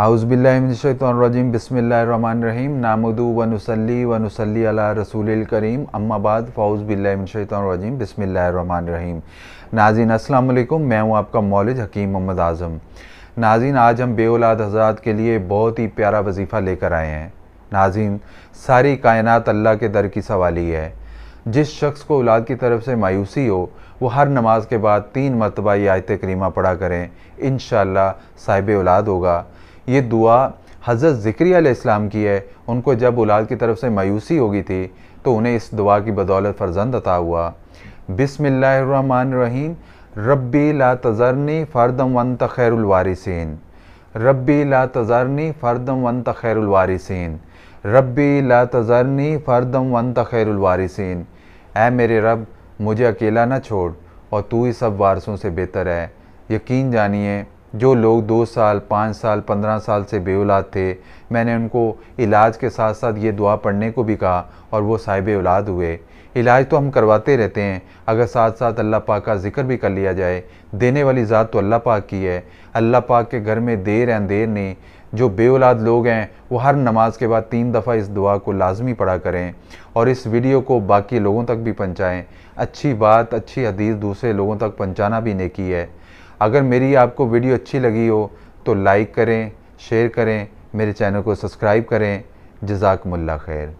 आउज़बिल्लिमिनशतरजीम बसमीम नामदू वनुसली वनुसली अला रसूल करीम अम्माबाद फ़ाउज़बिल्लिमिनशतरजीम बसमीम नाजीन असलकुम मैं हूँ आपका मौलिज हकीम मोहम्मद आज़म नाजीन आज हम बे औलाद हजरात के लिए बहुत ही प्यारा वजीफ़ा लेकर आए हैं नाजीन सारी कायनात अल्लाह के दर की सवाली है जिस शख्स को औलाद की तरफ से मायूसी हो वो हर नमाज के बाद तीन मरतबा आयत करीमा पढ़ा करें इन साहिब औलाद होगा ये दुआ हज़रत ज़िक्री की है उनको जब उलाद की तरफ से मायूसी हो गई थी तो उन्हें इस दुआ की बदौलत फ़र्जंद अता हुआ रहीम रब्बी ला तज़रनी फ़र्दम वन तैरवारसिन रब्बी ला तज़रनी फ़र्दम वन तैरवारसिन रब्बी ला तज़रनी फ़र्दम वन तैरवारसिन ए मेरे रब मुझे अकेला ना छोड़ और तू ही सब वारसों से बेहतर है यकीन जानिए जो लोग दो साल पाँच साल पंद्रह साल से बेउलाद थे मैंने उनको इलाज के साथ साथ ये दुआ पढ़ने को भी कहा और वो साहिब औलाद हुए इलाज तो हम करवाते रहते हैं अगर साथ साथ अल्लाह पाक का जिक्र भी कर लिया जाए देने वाली ज़ात तो अल्लाह पाक की है अल्लाह पाक के घर में देर हैं देर नहीं जो बेऔलाद लोग हैं वो हर नमाज के बाद तीन दफ़ा इस दुआ को लाजमी पढ़ा करें और इस वीडियो को बाकी लोगों तक भी पहुँचाएँ अच्छी बात अच्छी हदीस दूसरे लोगों तक पहुँचाना भी नेकी है अगर मेरी आपको वीडियो अच्छी लगी हो तो लाइक करें शेयर करें मेरे चैनल को सब्सक्राइब करें जजाकमल्ला खैर